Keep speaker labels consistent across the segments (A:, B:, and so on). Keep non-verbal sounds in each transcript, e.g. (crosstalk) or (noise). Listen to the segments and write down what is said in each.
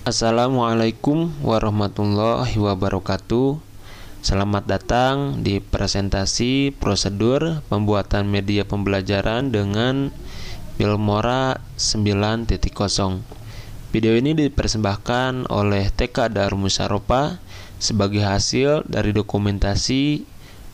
A: Assalamualaikum warahmatullahi wabarakatuh. Selamat datang di presentasi prosedur pembuatan media pembelajaran dengan Filmora 9.0. Video ini dipersembahkan oleh TK Darumusaropa sebagai hasil dari dokumentasi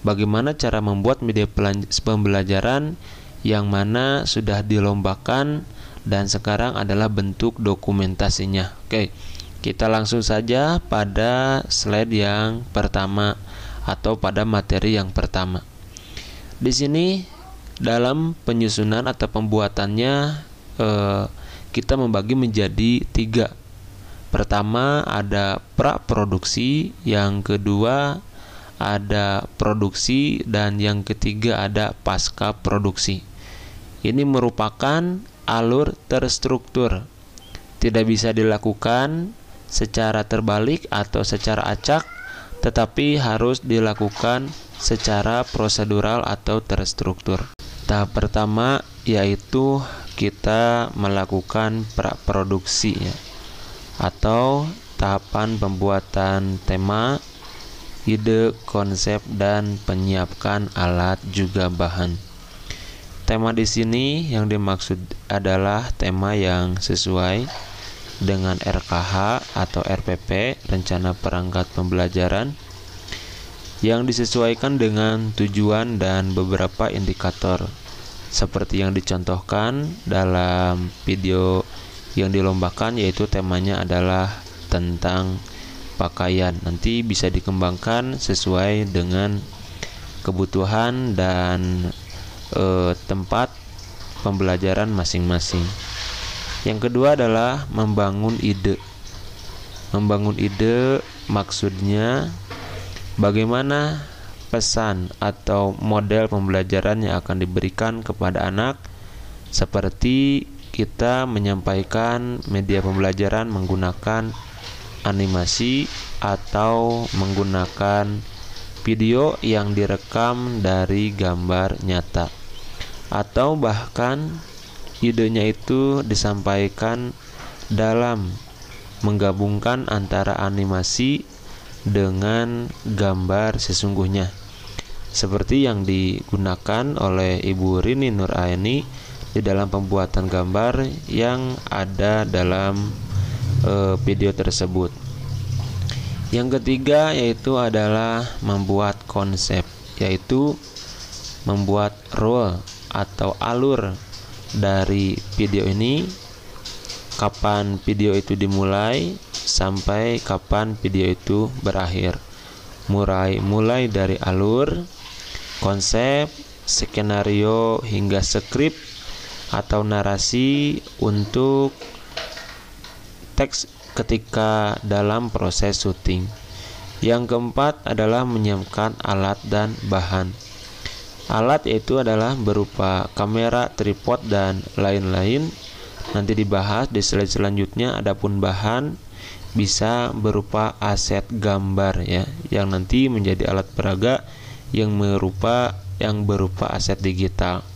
A: bagaimana cara membuat media pembelajaran yang mana sudah dilombakan dan sekarang adalah bentuk dokumentasinya. Oke, kita langsung saja pada slide yang pertama atau pada materi yang pertama. Di sini dalam penyusunan atau pembuatannya eh, kita membagi menjadi tiga. Pertama ada praproduksi, yang kedua ada produksi dan yang ketiga ada pasca produksi. Ini merupakan alur terstruktur. Tidak bisa dilakukan secara terbalik atau secara acak, tetapi harus dilakukan secara prosedural atau terstruktur. Tahap pertama yaitu kita melakukan praproduksi ya, atau tahapan pembuatan tema, ide, konsep, dan penyiapkan alat juga bahan. Tema di sini yang dimaksud adalah tema yang sesuai dengan RKH atau RPP (Rencana Perangkat Pembelajaran) yang disesuaikan dengan tujuan dan beberapa indikator seperti yang dicontohkan dalam video yang dilombakan yaitu temanya adalah tentang pakaian nanti bisa dikembangkan sesuai dengan kebutuhan dan eh, tempat pembelajaran masing-masing. Yang kedua adalah membangun ide. Membangun ide maksudnya bagaimana pesan atau model pembelajaran yang akan diberikan kepada anak seperti kita menyampaikan media pembelajaran menggunakan animasi atau menggunakan video yang direkam dari gambar nyata atau bahkan idenya itu disampaikan dalam menggabungkan antara animasi dengan gambar sesungguhnya seperti yang digunakan oleh Ibu Rini Nur Aini di dalam pembuatan gambar yang ada dalam e, video tersebut. Yang ketiga yaitu adalah membuat konsep, yaitu membuat role atau alur dari video ini kapan video itu dimulai sampai kapan video itu berakhir mulai mulai dari alur konsep skenario hingga skrip atau narasi untuk teks ketika dalam proses syuting. Yang keempat adalah menyiapkan alat dan bahan. Alat yaitu adalah berupa kamera, tripod, dan lain-lain. Nanti dibahas di slide selanjutnya. Adapun bahan bisa berupa aset gambar ya, yang nanti menjadi alat peraga yang berupa yang berupa aset digital.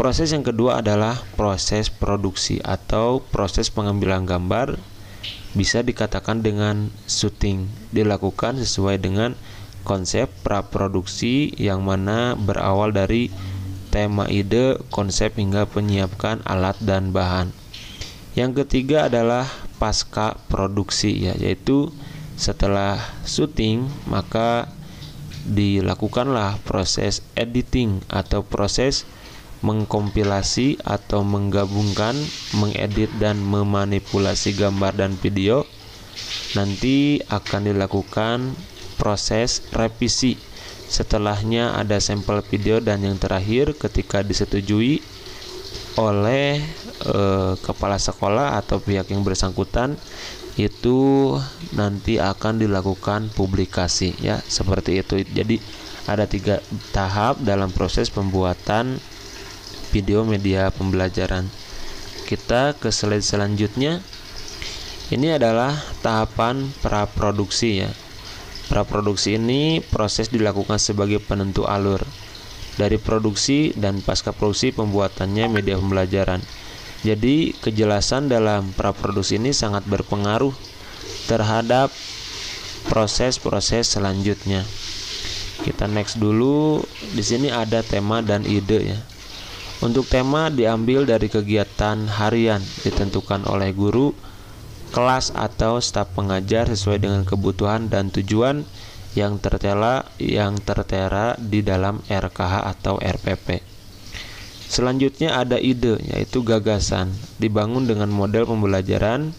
A: Proses yang kedua adalah proses produksi atau proses pengambilan gambar bisa dikatakan dengan syuting dilakukan sesuai dengan konsep praproduksi yang mana berawal dari tema ide, konsep hingga penyiapkan alat dan bahan. Yang ketiga adalah pasca produksi ya, yaitu setelah syuting maka dilakukanlah proses editing atau proses mengkompilasi atau menggabungkan, mengedit dan memanipulasi gambar dan video nanti akan dilakukan proses revisi. Setelahnya ada sampel video dan yang terakhir ketika disetujui oleh e, kepala sekolah atau pihak yang bersangkutan itu nanti akan dilakukan publikasi ya seperti itu. Jadi ada tiga tahap dalam proses pembuatan video media pembelajaran. Kita ke slide selanjutnya. Ini adalah tahapan praproduksi ya. Praproduksi ini proses dilakukan sebagai penentu alur dari produksi dan pasca produksi pembuatannya media pembelajaran. Jadi, kejelasan dalam praproduksi ini sangat berpengaruh terhadap proses-proses selanjutnya. Kita next dulu. Di sini ada tema dan ide ya. Untuk tema diambil dari kegiatan harian ditentukan oleh guru kelas atau staf pengajar sesuai dengan kebutuhan dan tujuan yang tertera yang tertera di dalam RKH atau RPP. Selanjutnya ada ide yaitu gagasan dibangun dengan model pembelajaran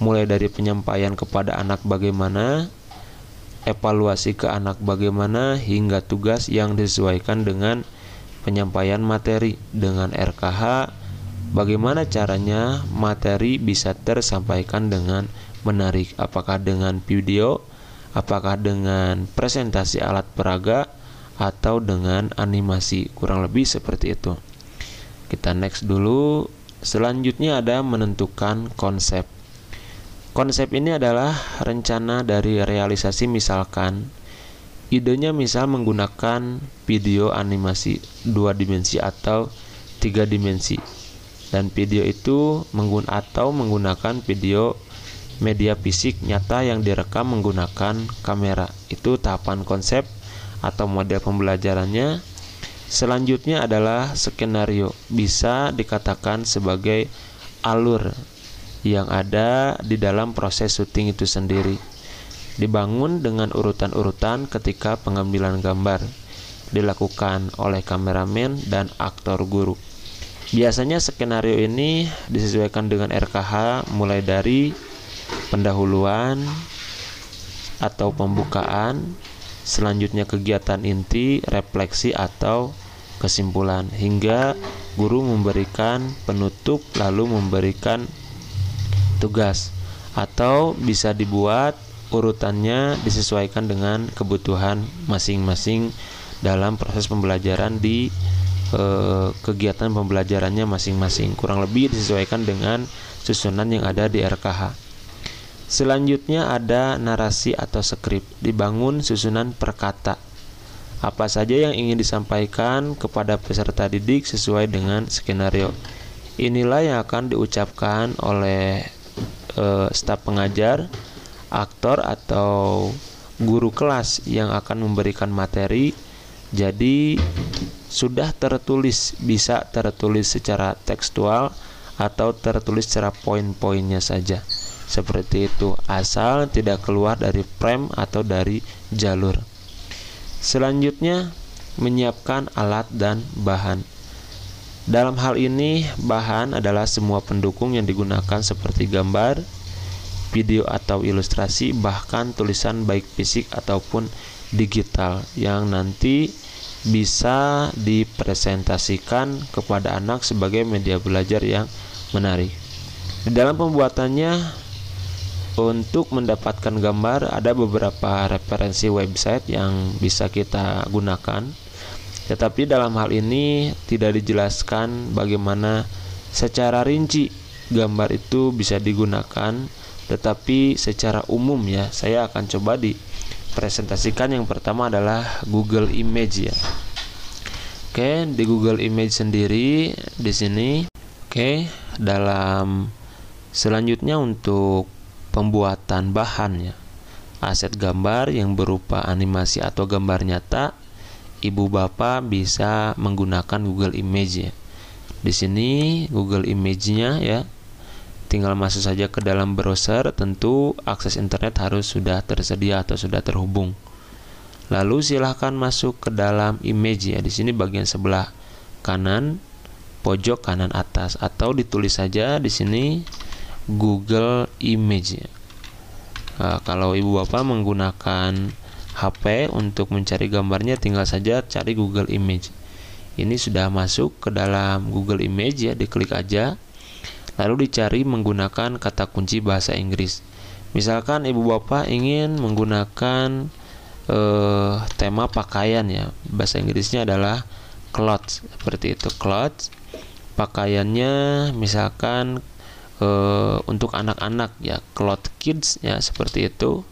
A: mulai dari penyampaian kepada anak bagaimana evaluasi ke anak bagaimana hingga tugas yang disesuaikan dengan penyampaian materi dengan RKH Bagaimana caranya materi bisa tersampaikan dengan menarik? Apakah dengan video, apakah dengan presentasi alat peraga, atau dengan animasi? Kurang lebih seperti itu. Kita next dulu. Selanjutnya ada menentukan konsep. Konsep ini adalah rencana dari realisasi misalkan idenya misal menggunakan video animasi dua dimensi atau tiga dimensi dan video itu menggun atau menggunakan video media fisik nyata yang direkam menggunakan kamera. Itu tahapan konsep atau model pembelajarannya. Selanjutnya adalah skenario, bisa dikatakan sebagai alur yang ada di dalam proses syuting itu sendiri. Dibangun dengan urutan-urutan ketika pengambilan gambar dilakukan oleh kameramen dan aktor guru. Biasanya skenario ini disesuaikan dengan RKH mulai dari pendahuluan atau pembukaan, selanjutnya kegiatan inti, refleksi atau kesimpulan hingga guru memberikan penutup lalu memberikan tugas atau bisa dibuat urutannya disesuaikan dengan kebutuhan masing-masing dalam proses pembelajaran di Eh, kegiatan pembelajarannya masing-masing kurang lebih disesuaikan dengan susunan yang ada di RKH. Selanjutnya ada narasi atau skrip, dibangun susunan perkata. Apa saja yang ingin disampaikan kepada peserta didik sesuai dengan skenario. Inilah yang akan diucapkan oleh e, staf pengajar, aktor atau guru kelas yang akan memberikan materi. Jadi sudah tertulis, bisa tertulis secara tekstual atau tertulis secara poin-poinnya saja. Seperti itu, asal tidak keluar dari frame atau dari jalur. Selanjutnya, menyiapkan alat dan bahan. Dalam hal ini, bahan adalah semua pendukung yang digunakan seperti gambar, video atau ilustrasi, bahkan tulisan baik fisik ataupun digital yang nanti bisa dipresentasikan kepada anak sebagai media belajar yang menarik. Di dalam pembuatannya untuk mendapatkan gambar ada beberapa referensi website yang bisa kita gunakan. Tetapi dalam hal ini tidak dijelaskan bagaimana secara rinci gambar itu bisa digunakan, tetapi secara umum ya saya akan coba di presentasikan yang pertama adalah Google Image ya. Oke, di Google Image sendiri di sini oke dalam selanjutnya untuk pembuatan bahannya Aset gambar yang berupa animasi atau gambar nyata, ibu bapak bisa menggunakan Google Image ya. Di sini Google Image-nya ya tinggal masuk saja ke dalam browser, tentu akses internet harus sudah tersedia atau sudah terhubung. Lalu silahkan masuk ke dalam image ya, di sini bagian sebelah kanan, pojok kanan atas, atau ditulis saja di sini Google Image. Ya. Nah, kalau ibu bapak menggunakan HP untuk mencari gambarnya, tinggal saja cari Google Image. Ini sudah masuk ke dalam Google Image ya, diklik aja lalu dicari menggunakan kata kunci bahasa Inggris. Misalkan ibu bapak ingin menggunakan eh, tema pakaian ya, bahasa Inggrisnya adalah clothes, seperti itu clothes. Pakaiannya misalkan eh, untuk anak-anak ya, cloth kids ya seperti itu.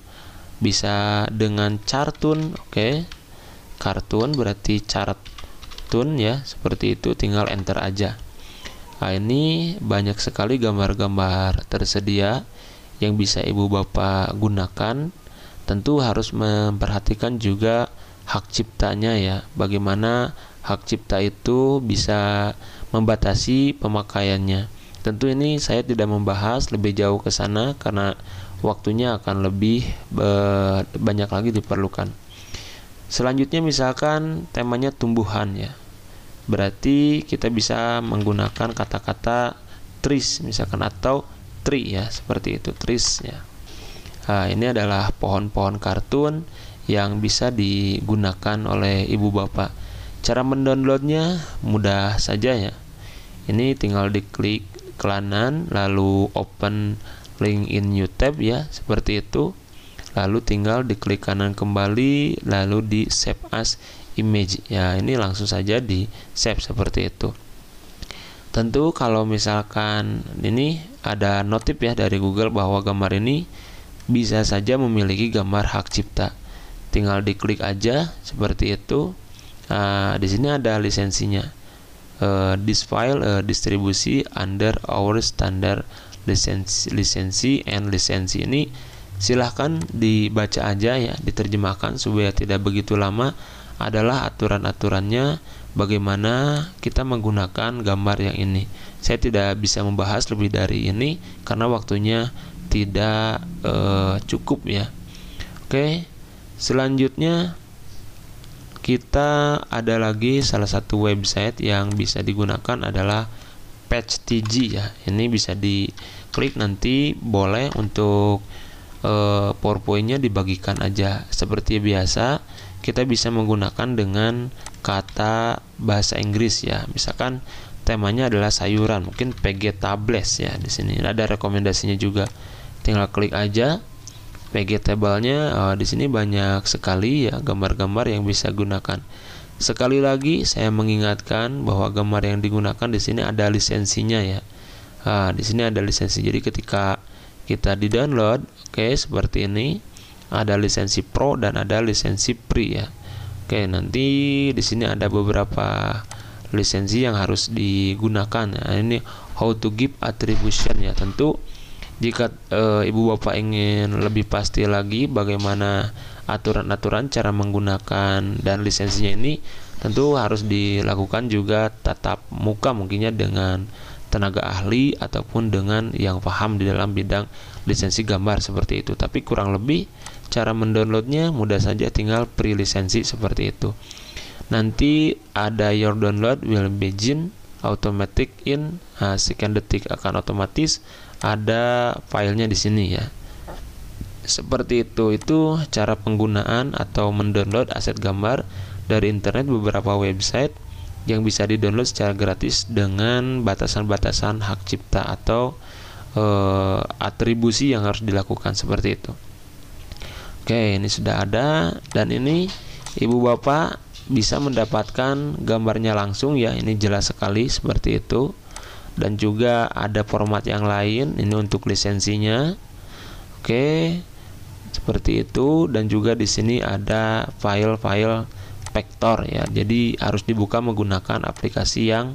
A: Bisa dengan cartoon, oke. Okay. Kartun berarti cartoon ya, seperti itu tinggal enter aja. Nah, ini banyak sekali gambar-gambar tersedia yang bisa ibu bapak gunakan. Tentu harus memperhatikan juga hak ciptanya ya. Bagaimana hak cipta itu bisa membatasi pemakaiannya. Tentu ini saya tidak membahas lebih jauh ke sana karena waktunya akan lebih banyak lagi diperlukan. Selanjutnya misalkan temanya tumbuhan ya berarti kita bisa menggunakan kata-kata tris misalkan atau tri ya seperti itu tris ya nah, ini adalah pohon-pohon kartun yang bisa digunakan oleh ibu bapak cara mendownloadnya mudah saja ya ini tinggal diklik kelanan kanan lalu open link in new tab ya seperti itu lalu tinggal diklik kanan kembali lalu di save as image ya ini langsung saja di save seperti itu tentu kalau misalkan ini ada notif ya dari Google bahwa gambar ini bisa saja memiliki gambar hak cipta tinggal diklik aja seperti itu nah, di sini ada lisensinya uh, this file uh, distribusi under our standard lisensi lisensi and lisensi ini silahkan dibaca aja ya diterjemahkan supaya tidak begitu lama adalah aturan-aturannya bagaimana kita menggunakan gambar yang ini. Saya tidak bisa membahas lebih dari ini karena waktunya tidak e, cukup ya. Oke, selanjutnya kita ada lagi salah satu website yang bisa digunakan adalah patch TG ya. Ini bisa diklik nanti boleh untuk e, eh, powerpoint dibagikan aja seperti biasa kita bisa menggunakan dengan kata bahasa Inggris ya. Misalkan temanya adalah sayuran, mungkin vegetables ya di sini. Ada rekomendasinya juga. Tinggal klik aja vegetable-nya uh, di sini banyak sekali ya gambar-gambar yang bisa gunakan. Sekali lagi saya mengingatkan bahwa gambar yang digunakan di sini ada lisensinya ya. Nah, di sini ada lisensi. Jadi ketika kita di-download, oke okay, seperti ini ada lisensi pro dan ada lisensi free ya oke nanti di sini ada beberapa lisensi yang harus digunakan nah, ini how to give attribution ya tentu jika e, ibu bapak ingin lebih pasti lagi bagaimana aturan-aturan cara menggunakan dan lisensinya ini tentu harus dilakukan juga tatap muka mungkinnya dengan tenaga ahli ataupun dengan yang paham di dalam bidang lisensi gambar seperti itu tapi kurang lebih Cara mendownloadnya mudah saja tinggal pre-lisensi seperti itu. Nanti ada your download will begin automatic in nah, sekian detik akan otomatis ada filenya di sini ya. Seperti itu itu cara penggunaan atau mendownload aset gambar dari internet beberapa website yang bisa didownload secara gratis dengan batasan-batasan hak cipta atau e, atribusi yang harus dilakukan seperti itu. Oke, ini sudah ada dan ini ibu bapak bisa mendapatkan gambarnya langsung ya. Ini jelas sekali seperti itu. Dan juga ada format yang lain ini untuk lisensinya. Oke. Seperti itu dan juga di sini ada file-file vektor ya. Jadi harus dibuka menggunakan aplikasi yang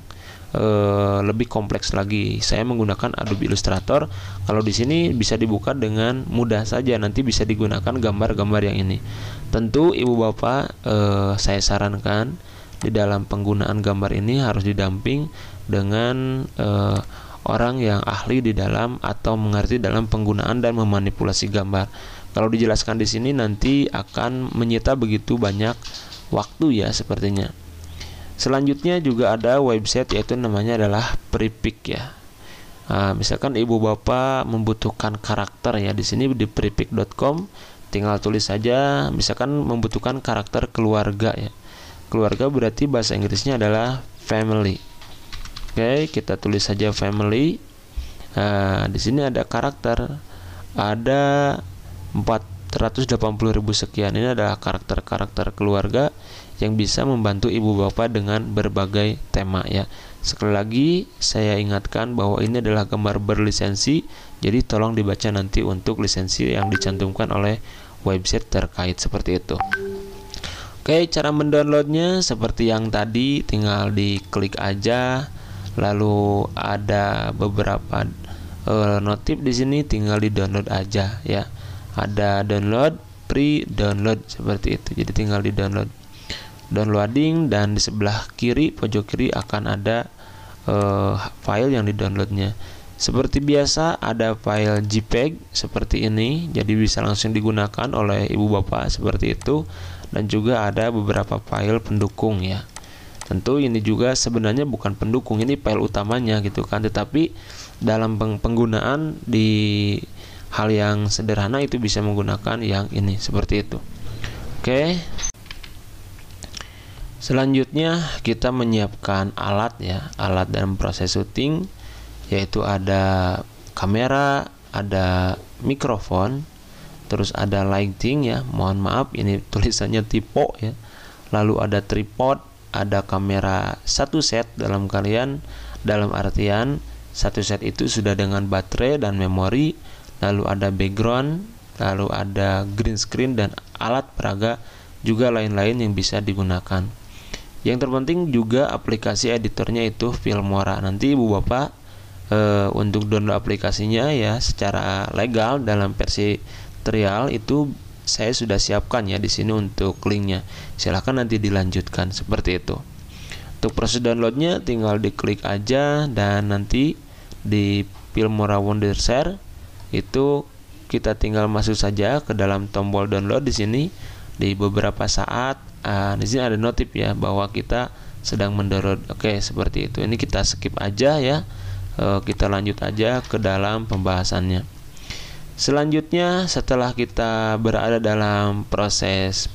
A: Eh, lebih kompleks lagi. Saya menggunakan Adobe Illustrator. Kalau di sini bisa dibuka dengan mudah saja. Nanti bisa digunakan gambar-gambar yang ini. Tentu ibu bapak e, saya sarankan di dalam penggunaan gambar ini harus didamping dengan e, orang yang ahli di dalam atau mengerti dalam penggunaan dan memanipulasi gambar. Kalau dijelaskan di sini nanti akan menyita begitu banyak waktu ya sepertinya. Selanjutnya juga ada website yaitu namanya adalah prepick ya. Nah, misalkan ibu bapak membutuhkan karakter ya di sini di prepick.com tinggal tulis saja misalkan membutuhkan karakter keluarga ya. Keluarga berarti bahasa Inggrisnya adalah family. Oke, kita tulis saja family. Nah, di sini ada karakter ada 480.000 sekian. Ini adalah karakter-karakter keluarga yang bisa membantu ibu bapak dengan berbagai tema ya. Sekali lagi saya ingatkan bahwa ini adalah gambar berlisensi, jadi tolong dibaca nanti untuk lisensi yang dicantumkan oleh website terkait seperti itu. Oke, cara mendownloadnya seperti yang tadi, tinggal diklik aja, lalu ada beberapa uh, notif di sini, tinggal di download aja ya. Ada download, pre-download seperti itu, jadi tinggal di download downloading dan di sebelah kiri pojok kiri akan ada uh, file yang didownloadnya seperti biasa ada file JPEG seperti ini jadi bisa langsung digunakan oleh ibu bapak seperti itu dan juga ada beberapa file pendukung ya tentu ini juga sebenarnya bukan pendukung ini file utamanya gitu kan tetapi dalam penggunaan di hal yang sederhana itu bisa menggunakan yang ini seperti itu oke okay. Selanjutnya kita menyiapkan alat ya, alat dalam proses syuting yaitu ada kamera, ada mikrofon, terus ada lighting ya. Mohon maaf ini (laughs) tulisannya typo ya. Lalu ada tripod, ada kamera satu set dalam kalian dalam artian satu set itu sudah dengan baterai dan memori, lalu ada background, lalu ada green screen dan alat peraga juga lain-lain yang bisa digunakan. Yang terpenting juga aplikasi editornya itu Filmora. Nanti Ibu Bapak e, untuk download aplikasinya ya secara legal dalam versi trial itu saya sudah siapkan ya di sini untuk linknya. Silahkan nanti dilanjutkan seperti itu. Untuk proses downloadnya tinggal diklik aja dan nanti di Filmora Wondershare itu kita tinggal masuk saja ke dalam tombol download di sini di beberapa saat uh, di sini ada notif ya bahwa kita sedang mendownload. Oke, seperti itu. Ini kita skip aja ya. Uh, kita lanjut aja ke dalam pembahasannya. Selanjutnya setelah kita berada dalam proses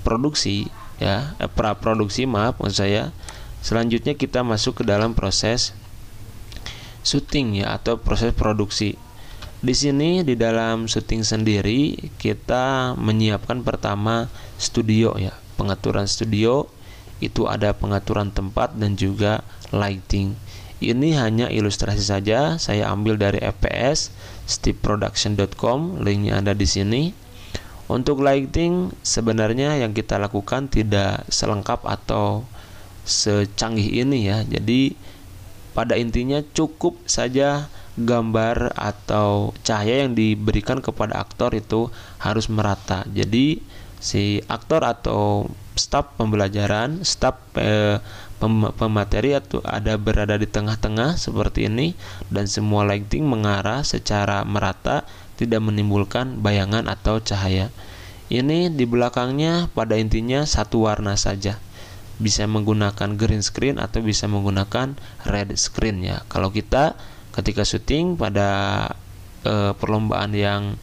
A: produksi ya, eh, pra produksi maaf maksud saya. Selanjutnya kita masuk ke dalam proses syuting ya atau proses produksi. Di sini di dalam syuting sendiri kita menyiapkan pertama studio ya pengaturan studio, itu ada pengaturan tempat dan juga lighting. Ini hanya ilustrasi saja, saya ambil dari FPS stepproduction.com linknya ada di sini. Untuk lighting sebenarnya yang kita lakukan tidak selengkap atau secanggih ini ya. Jadi pada intinya cukup saja gambar atau cahaya yang diberikan kepada aktor itu harus merata. Jadi si aktor atau staf pembelajaran, staf eh, pemateri atau ada berada di tengah-tengah seperti ini dan semua lighting mengarah secara merata tidak menimbulkan bayangan atau cahaya. Ini di belakangnya pada intinya satu warna saja. Bisa menggunakan green screen atau bisa menggunakan red screen ya. Kalau kita ketika syuting pada eh, perlombaan yang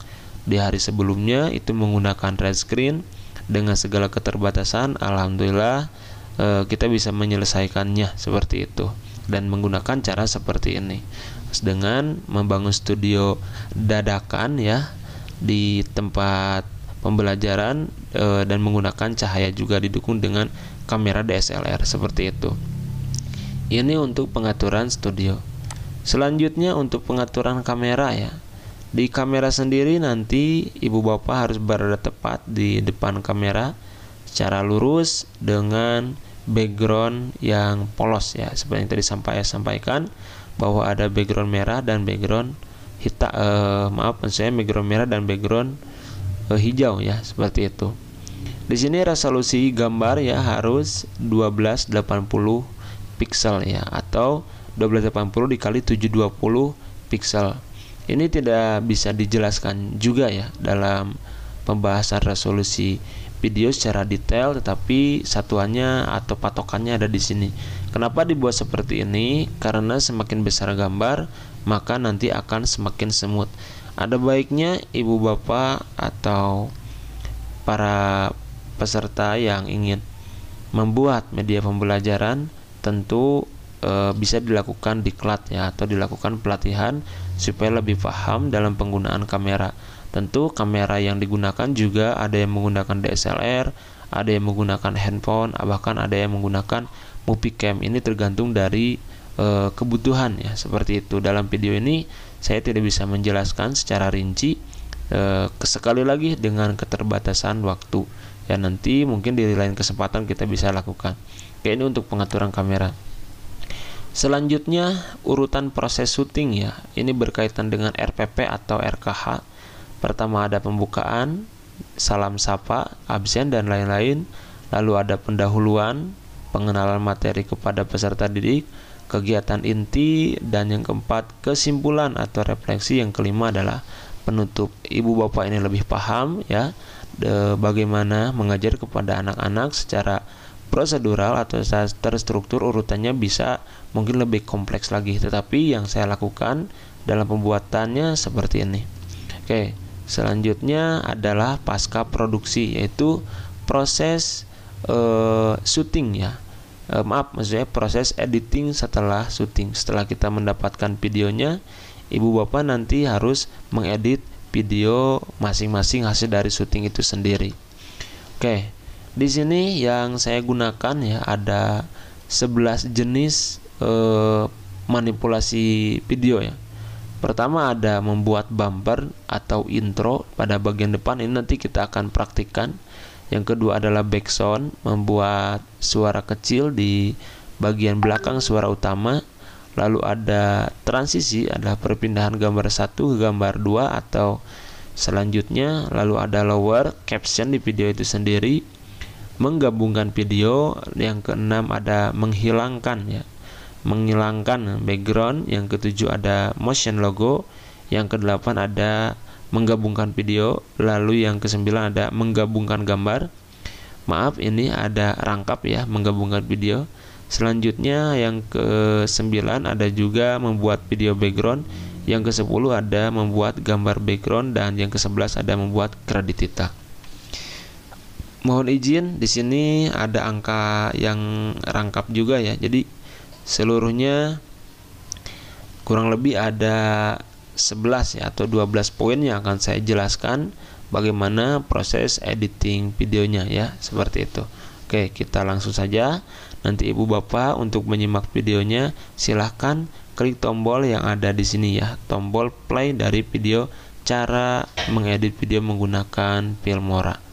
A: di hari sebelumnya itu menggunakan red screen dengan segala keterbatasan, alhamdulillah e, kita bisa menyelesaikannya seperti itu dan menggunakan cara seperti ini dengan membangun studio dadakan ya di tempat pembelajaran e, dan menggunakan cahaya juga didukung dengan kamera DSLR seperti itu. Ini untuk pengaturan studio. Selanjutnya untuk pengaturan kamera ya. Di kamera sendiri nanti ibu bapak harus berada tepat di depan kamera secara lurus dengan background yang polos ya seperti yang tadi saya sampaikan bahwa ada background merah dan background hitam eh, maaf saya background merah dan background eh, hijau ya seperti itu. Di sini resolusi gambar ya harus 1280 pixel ya atau 1280 dikali 720 pixel. Ini tidak bisa dijelaskan juga ya dalam pembahasan resolusi video secara detail tetapi satuannya atau patokannya ada di sini. Kenapa dibuat seperti ini? Karena semakin besar gambar, maka nanti akan semakin semut. Ada baiknya ibu bapak atau para peserta yang ingin membuat media pembelajaran tentu e, bisa dilakukan diklat ya atau dilakukan pelatihan supaya lebih paham dalam penggunaan kamera. Tentu kamera yang digunakan juga ada yang menggunakan DSLR, ada yang menggunakan handphone, bahkan ada yang menggunakan movie Ini tergantung dari e, kebutuhan ya, seperti itu. Dalam video ini saya tidak bisa menjelaskan secara rinci e, sekali lagi dengan keterbatasan waktu. Ya nanti mungkin di lain kesempatan kita bisa lakukan. Oke, ini untuk pengaturan kamera. Selanjutnya urutan proses syuting ya. Ini berkaitan dengan RPP atau RKH. Pertama ada pembukaan, salam sapa, absen dan lain-lain. Lalu ada pendahuluan, pengenalan materi kepada peserta didik, kegiatan inti dan yang keempat kesimpulan atau refleksi, yang kelima adalah penutup. Ibu bapak ini lebih paham ya de, bagaimana mengajar kepada anak-anak secara prosedural atau terstruktur urutannya bisa mungkin lebih kompleks lagi tetapi yang saya lakukan dalam pembuatannya seperti ini oke selanjutnya adalah pasca produksi yaitu proses uh, syuting ya uh, maaf maksudnya proses editing setelah syuting setelah kita mendapatkan videonya ibu bapak nanti harus mengedit video masing-masing hasil dari syuting itu sendiri oke di sini yang saya gunakan ya ada 11 jenis eh, manipulasi video ya. Pertama ada membuat bumper atau intro pada bagian depan ini nanti kita akan praktikkan. Yang kedua adalah sound membuat suara kecil di bagian belakang suara utama. Lalu ada transisi, adalah perpindahan gambar satu ke gambar dua atau selanjutnya. Lalu ada lower caption di video itu sendiri menggabungkan video yang keenam ada menghilangkan ya menghilangkan background yang ketujuh ada motion logo yang kedelapan ada menggabungkan video lalu yang kesembilan ada menggabungkan gambar maaf ini ada rangkap ya menggabungkan video selanjutnya yang ke sembilan ada juga membuat video background yang ke sepuluh ada membuat gambar background dan yang ke sebelas ada membuat kredit kreditita mohon izin di sini ada angka yang rangkap juga ya. Jadi seluruhnya kurang lebih ada 11 ya atau 12 poin yang akan saya jelaskan bagaimana proses editing videonya ya, seperti itu. Oke, kita langsung saja. Nanti Ibu Bapak untuk menyimak videonya silahkan klik tombol yang ada di sini ya, tombol play dari video cara mengedit video menggunakan Filmora.